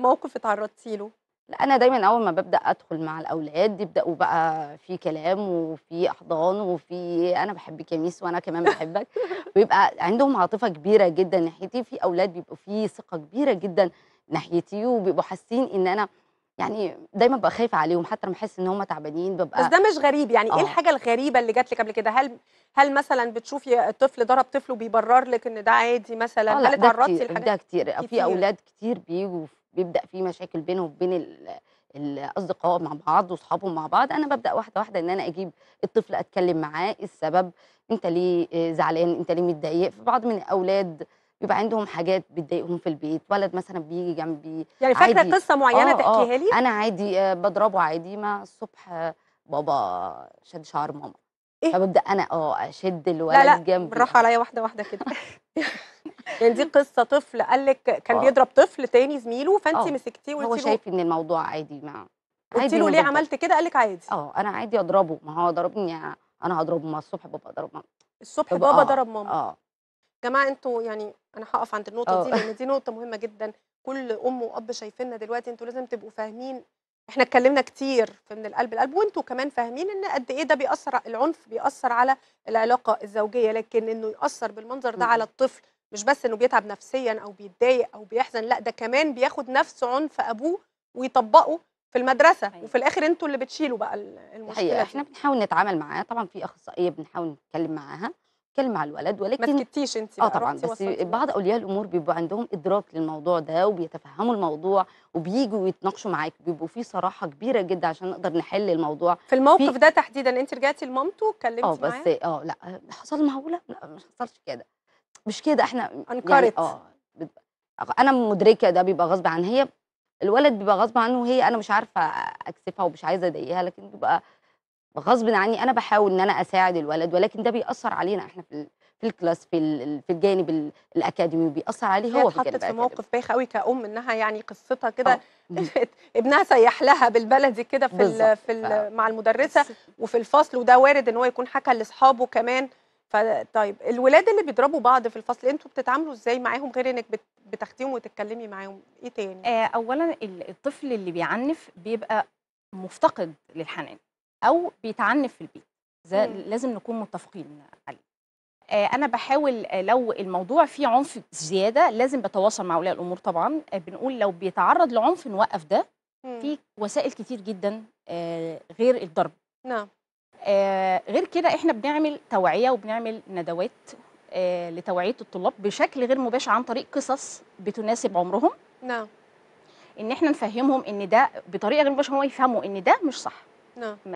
موقف اتعرضتي له لا انا دايما اول ما ببدا ادخل مع الاولاد يبداوا بقى في كلام وفي احضان وفي انا بحبك يا ميس وانا كمان بحبك ويبقى عندهم عاطفه كبيره جدا ناحيتي في اولاد بيبقوا في ثقه كبيره جدا ناحيتي وبيبقوا حاسين ان انا يعني دايما ببقى خايفه عليهم حتى لما احس ان هم تعبانين ببقى بس ده مش غريب يعني أوه. ايه آه. الحاجه الغريبه اللي جات لك قبل كده هل هل مثلا بتشوفي الطفل ضرب طفل وبيبرر لك ان ده عادي مثلا آه، هل اتعرضتي لحاجه ده كتير, كتير. في اولاد كتير بيجوا بيبدا في مشاكل بينه وبين الاصدقاء مع بعض واصحابهم مع بعض انا ببدا واحده واحده ان انا اجيب الطفل اتكلم معاه السبب انت ليه آه، زعلان انت ليه متضايق في بعض من الاولاد بيبقى عندهم حاجات بتضايقهم في البيت ولد مثلا بيجي جنبي يعني فاكره قصه معينه آه،, آه تحكيها لي انا عادي آه، بضربه عادي ما الصبح بابا شد شعر ماما إيه؟ فببدا انا اه اشد الولد جنبي لا لا جنبي بالراحه عليا واحده واحده كده يعني دي قصه طفل قال لك كان آه. بيضرب طفل تاني زميله فانت آه. مسكتيه وقلتي هو شايف ان الموضوع عادي ما قلت له ليه عملت كده قال لك عادي اه انا عادي اضربه ما هو ضربني انا هضربه ما الصبح بابا ضرب ماما الصبح بابا, بابا آه، ضرب ماما اه جماعه انتوا يعني انا هقف عند النقطه أوه. دي لان دي نقطه مهمه جدا كل ام واب شايفيننا دلوقتي انتوا لازم تبقوا فاهمين احنا اتكلمنا كتير في من القلب القلب وانتوا كمان فاهمين ان قد ايه ده بيأثر العنف بيأثر على العلاقه الزوجيه لكن انه يأثر بالمنظر ده على الطفل مش بس انه بيتعب نفسيا او بيتضايق او بيحزن لا ده كمان بياخد نفس عنف ابوه ويطبقه في المدرسه حقيقة. وفي الاخر انتوا اللي بتشيلوا بقى المشكله احنا بنحاول نتعامل معاه طبعا في اخصائيه بنحاول نتكلم معاها نتكلم مع الولد ولكن ما تكتيش انت اه طبعا بس بعض اولياء الامور بيبقوا عندهم ادراك للموضوع ده وبيتفهموا الموضوع وبييجوا يتناقشوا معاك بيبقوا في صراحه كبيره جدا عشان نقدر نحل الموضوع في الموقف في... ده تحديدا انت رجعتي لمامته واتكلمتي معاه اه بس اه لا حصل معقوله لا مش حصلش كده مش كده احنا انكرت يعني اه انا مدركه ده بيبقى غصب عن هي الولد بيبقى غصب عنه وهي انا مش عارفه اكسفها ومش عايزه اضايقها لكن بيبقى غصب عني انا بحاول ان انا اساعد الولد ولكن ده بيأثر علينا احنا في في الكلاس في في الجانب الاكاديمي بيأثر عليه هو في الجانب في موقف بايخ قوي كأم انها يعني قصتها كده آه. ابنها سيح لها بالبلدي كده في في مع المدرسه وفي الفصل وده وارد ان هو يكون حكى لاصحابه كمان فطيب الولاد اللي بيضربوا بعض في الفصل انتوا بتتعاملوا ازاي معاهم غير انك بتاخديهم وتتكلمي معاهم ايه تاني آه، اولا الطفل اللي بيعنف بيبقى مفتقد للحنان او بيتعنف في البيت لازم نكون متفقين عليه آه، انا بحاول آه، لو الموضوع فيه عنف زياده لازم بتواصل مع اولياء الامور طبعا بنقول لو بيتعرض لعنف نوقف ده في وسائل كتير جدا غير الضرب نعم آه، غير كده احنا بنعمل توعيه وبنعمل ندوات آه، لتوعيه الطلاب بشكل غير مباشر عن طريق قصص بتناسب عمرهم نعم ان احنا نفهمهم ان ده بطريقه غير مباشره هم يفهموا ان ده مش صح نعم